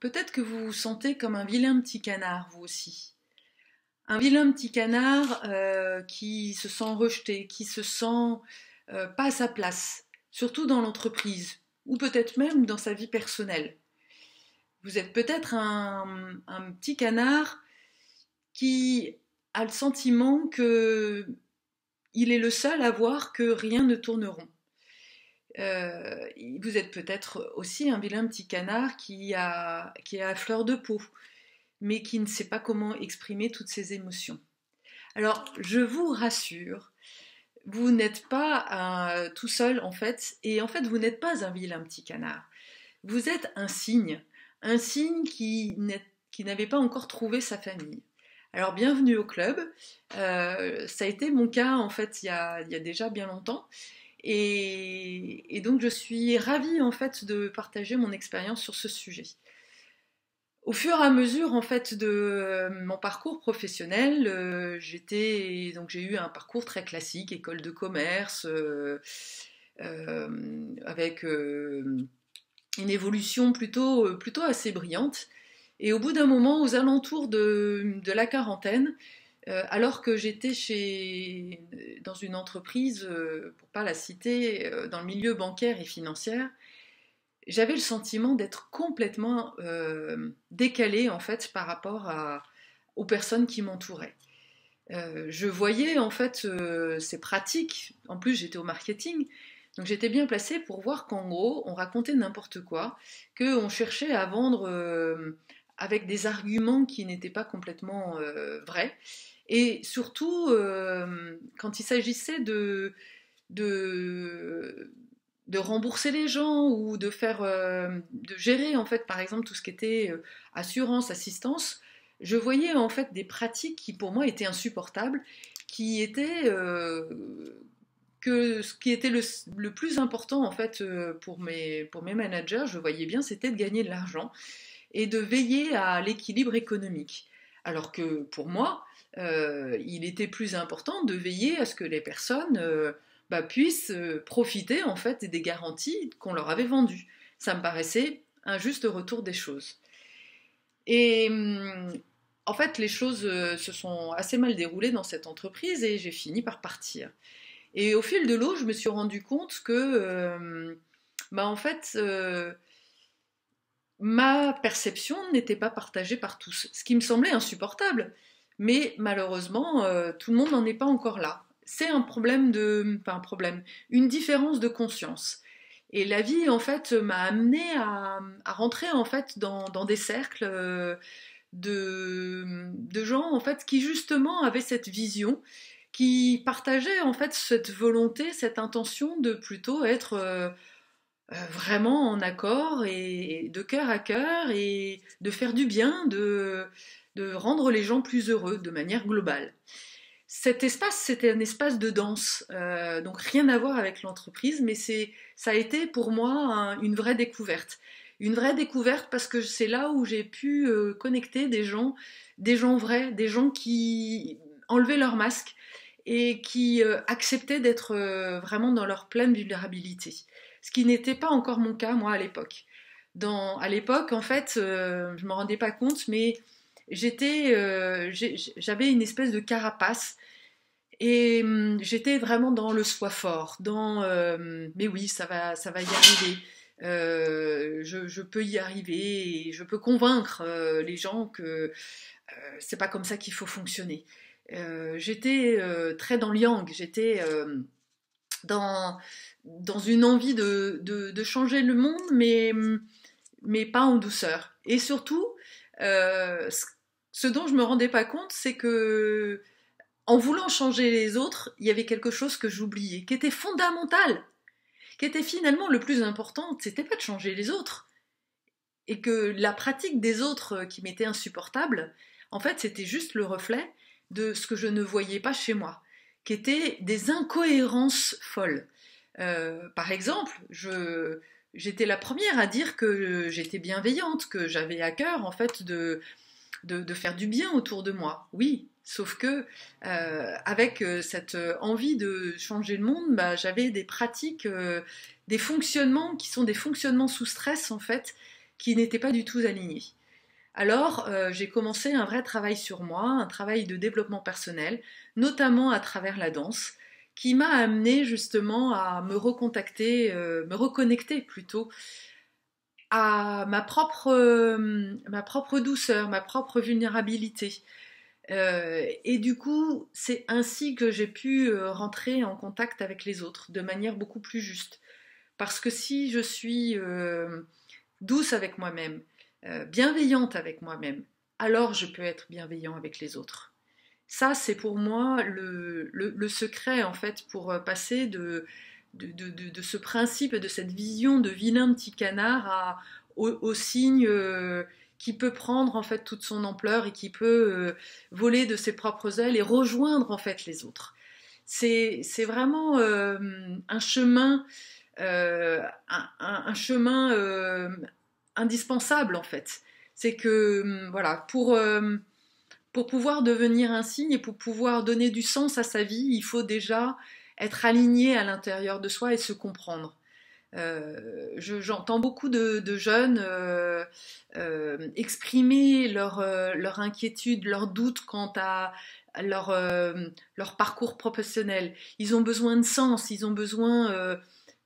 Peut-être que vous vous sentez comme un vilain petit canard, vous aussi. Un vilain petit canard euh, qui se sent rejeté, qui se sent euh, pas à sa place, surtout dans l'entreprise, ou peut-être même dans sa vie personnelle. Vous êtes peut-être un, petit canard qui a le sentiment que il est le seul à voir que rien ne tourneront. Euh, vous êtes peut-être aussi un vilain petit canard qui a, qui fleur de peau, mais qui ne sait pas comment exprimer toutes ses émotions. Alors, je vous rassure, vous n'êtes pas tout seul en fait, et en fait, vous n'êtes pas un vilain petit canard. Vous êtes un signe, un signe qui n'avait pas encore trouvé sa famille. Alors bienvenue au club. Euh, ça a été mon cas en fait il y a déjà bien longtemps. Et, donc je suis ravie en fait de partager mon expérience sur ce sujet. Au fur et à mesure en fait de mon parcours professionnel, euh, j'ai eu un parcours très classique, école de commerce, euh, euh, avec une évolution plutôt, plutôt assez brillante. Et au bout d'un moment, aux alentours de la quarantaine, euh, alors que j'étais chez euh, dans une entreprise, euh, pour pas la citer, dans le milieu bancaire et financier, j'avais le sentiment d'être complètement décalé décalée en fait par rapport aux personnes qui m'entouraient. je voyais en fait ces pratiques. En plus, j'étais au marketing, donc j'étais bien placée pour voir qu'en gros, on racontait n'importe quoi, que on cherchait à vendre avec des arguments qui n'étaient pas complètement euh, vrais. Et surtout, euh, quand il s'agissait de, de, de, rembourser les gens ou de, faire, euh, de gérer, en fait, par exemple, tout ce qui était assurance, assistance, je voyais en fait des pratiques qui, pour moi, étaient insupportables, qui étaient que ce qui était le, le, plus important, en fait, pour mes, pour mes managers, je voyais bien, c'était de gagner de l'argent et de veiller à l'équilibre économique. Alors que pour moi, euh, il était plus important de veiller à ce que les personnes euh, bah, puissent euh, profiter en fait des garanties qu'on leur avait vendues. Ça me paraissait un juste retour des choses. Et hum, en fait, les choses se sont assez mal déroulées dans cette entreprise et j'ai fini par partir. Et au fil de l'eau, je me suis rendu compte que, bah, en fait, ma perception n'était pas partagée par tous, ce qui me semblait insupportable. Mais malheureusement, euh, tout le monde n'en est pas encore là. C'est un problème de... pas un problème, une différence de conscience. Et la vie, en fait, m'a amené à, à, rentrer, en fait, dans, dans des cercles euh, de, de, gens, en fait, qui, justement, avaient cette vision, qui partageaient, en fait, cette volonté, cette intention de plutôt être... Euh, euh, vraiment en accord et de cœur à cœur et de faire du bien, de, de rendre les gens plus heureux de manière globale. Cet espace, c'était un espace de danse, euh, donc rien à voir avec l'entreprise, mais c'est, ça a été pour moi une vraie découverte. Une vraie découverte parce que c'est là où j'ai pu euh, connecter des gens, des gens vrais, des gens qui enlevaient leur masque et qui acceptaient d'être vraiment dans leur pleine vulnérabilité ce qui n'était pas encore mon cas, moi, à l'époque. Dans, à l'époque, en fait, euh, je ne me rendais pas compte, mais euh, j'avais une espèce de carapace et hum, j'étais vraiment dans le soi fort, dans euh, mais oui, ça va, ça va y arriver, je, peux y arriver, je peux convaincre les gens que c'est pas comme ça qu'il faut fonctionner. j'étais très dans le yang, j'étais dans, une envie de, changer le monde, mais, pas en douceur. Et surtout, euh, ce dont je ne me rendais pas compte, c'est que en voulant changer les autres, il y avait quelque chose que j'oubliais, qui était fondamental, qui était finalement le plus important, c'était pas de changer les autres. Et que la pratique des autres euh, qui m'était insupportable, en fait, c'était juste le reflet de ce que je ne voyais pas chez moi qui étaient des incohérences folles. Euh, par exemple, j'étais la première à dire que j'étais bienveillante, que j'avais à cœur en fait de, de, faire du bien autour de moi. Oui, sauf que euh, avec euh, cette envie de changer le monde, bah, j'avais des pratiques, des fonctionnements qui sont des fonctionnements sous stress en fait, qui n'étaient pas du tout alignés. Alors euh, j'ai commencé un vrai travail sur moi, un travail de développement personnel, notamment à travers la danse, qui m'a amené justement à me recontacter, euh, me reconnecter plutôt à ma propre, euh, douceur, ma propre vulnérabilité. et du coup, c'est ainsi que j'ai pu rentrer en contact avec les autres de manière beaucoup plus juste. Parce que si je suis douce avec moi-même, euh, bienveillante avec moi-même, alors je peux être bienveillant avec les autres. Ça, c'est pour moi le, secret, en fait, pour euh, passer de, ce principe, de cette vision de vilain petit canard au, signe euh, qui peut prendre, en fait, toute son ampleur et qui peut voler de ses propres ailes et rejoindre, en fait, les autres. C'est vraiment un chemin, un, chemin indispensable en fait. C'est que hum, voilà, pour, euh, pour pouvoir devenir un signe et pour pouvoir donner du sens à sa vie, il faut déjà être aligné à l'intérieur de soi et se comprendre. Euh, j'entends beaucoup de, jeunes euh, exprimer leur, inquiétude, leur doute quant à leur, leur, parcours professionnel. Ils ont besoin de sens, ils ont besoin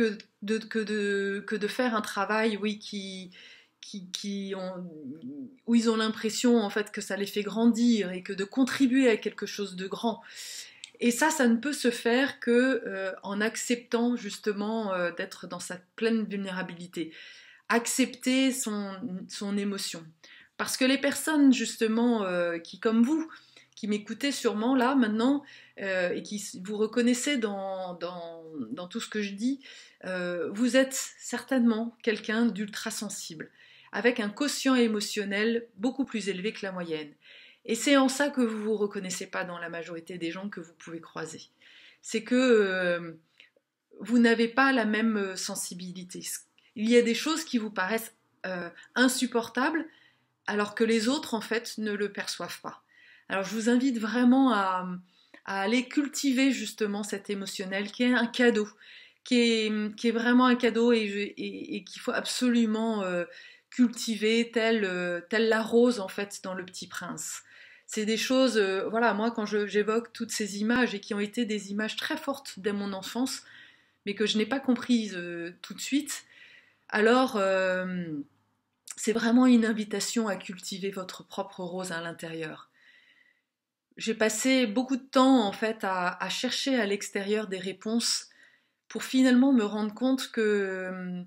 que de, que de, faire un travail, oui, qui, qui, qui ont, où ils ont l'impression en fait que ça les fait grandir et que de contribuer à quelque chose de grand. Et ça, ça ne peut se faire que euh, en acceptant justement euh, d'être dans sa pleine vulnérabilité, accepter son, émotion. Parce que les personnes justement euh, qui, comme vous, qui m'écoutez sûrement là maintenant euh, et qui vous reconnaissez dans, tout ce que je dis, euh, vous êtes certainement quelqu'un d'ultra sensible, avec un quotient émotionnel beaucoup plus élevé que la moyenne. Et c'est en ça que vous ne vous reconnaissez pas dans la majorité des gens que vous pouvez croiser. C'est que euh, vous n'avez pas la même sensibilité. Il y a des choses qui vous paraissent insupportables alors que les autres en fait ne le perçoivent pas. Alors je vous invite vraiment à, aller cultiver justement cet émotionnel qui est un cadeau, qui est, vraiment un cadeau et, qu'il faut absolument euh, cultiver telle, euh, la rose en fait dans Le Petit Prince. C'est des choses, euh, voilà, moi quand j'évoque toutes ces images et qui ont été des images très fortes dès mon enfance, mais que je n'ai pas comprises tout de suite, alors c'est vraiment une invitation à cultiver votre propre rose à l'intérieur j'ai passé beaucoup de temps en fait à, chercher à l'extérieur des réponses pour finalement me rendre compte que hum,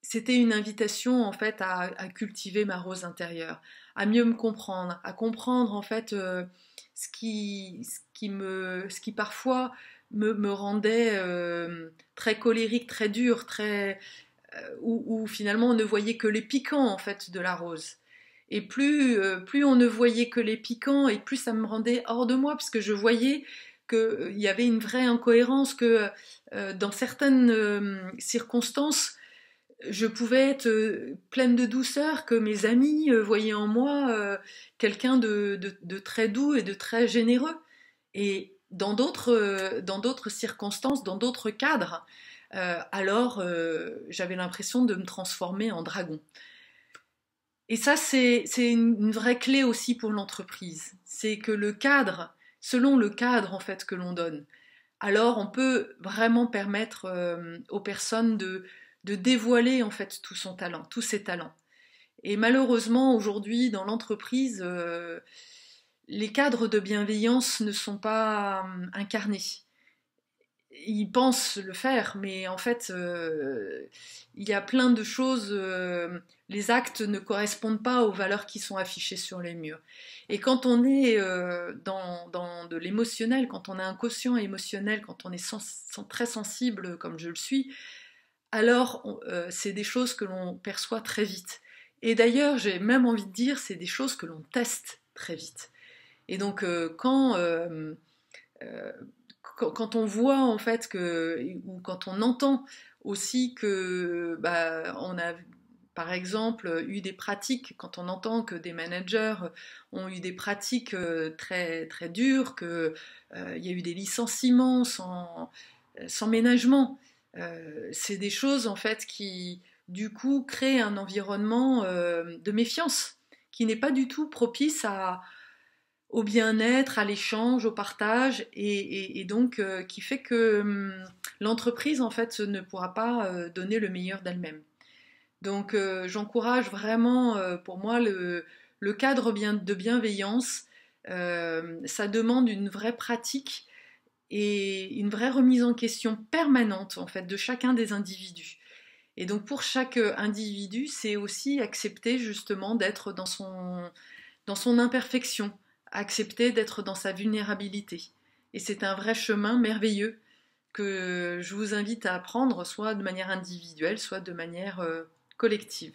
c'était une invitation en fait à, cultiver ma rose intérieure, à mieux me comprendre, à comprendre en fait euh, ce, qui, qui ce qui parfois me, rendait euh, très colérique, très dur, très euh, où, finalement on ne voyait que les piquants en fait de la rose. Et plus, euh, plus on ne voyait que les piquants, et plus ça me rendait hors de moi, parce que je voyais qu'il euh, y avait une vraie incohérence, que euh, dans certaines circonstances, je pouvais être pleine de douceur, que mes amis voyaient en moi quelqu'un de, de, très doux et de très généreux. Et dans d'autres, dans d'autres circonstances, dans d'autres cadres, alors j'avais l'impression de me transformer en dragon. Et ça, c'est une vraie clé aussi pour l'entreprise. C'est que le cadre, selon le cadre en fait que l'on donne, alors on peut vraiment permettre euh, aux personnes de, de, dévoiler en fait tout son talent, tous ses talents. Et malheureusement, aujourd'hui, dans l'entreprise, euh, les cadres de bienveillance ne sont pas euh, incarnés ils pensent le faire, mais en fait, euh, il y a plein de choses. Euh, les actes ne correspondent pas aux valeurs qui sont affichées sur les murs. Et quand on est euh, dans, dans, de l'émotionnel, quand on a un quotient émotionnel, quand on est très sensible comme je le suis, alors c'est des choses que l'on perçoit très vite. Et d'ailleurs, j'ai même envie de dire, c'est des choses que l'on teste très vite. Et donc, quand quand on voit en fait que, ou quand on entend aussi que bah, on a par exemple, eu des pratiques, quand on entend que des managers ont eu des pratiques euh, très, très dures, qu'il euh, il y a eu des licenciements sans, sans ménagement, euh, c'est des choses en fait qui, du coup, créent un environnement de méfiance qui n'est pas du tout propice à, au bien-être, à l'échange, au partage, et, donc euh, qui fait que hum, l'entreprise en fait ne pourra pas euh, donner le meilleur d'elle-même. Donc euh, j'encourage vraiment, pour moi, le, le, cadre de bienveillance. ça demande une vraie pratique et une vraie remise en question permanente en fait de chacun des individus. Et donc pour chaque individu, c'est aussi accepter justement d'être dans son, dans son imperfection, accepter d'être dans sa vulnérabilité. Et c'est un vrai chemin merveilleux que je vous invite à apprendre, soit de manière individuelle, soit de manière euh, collective.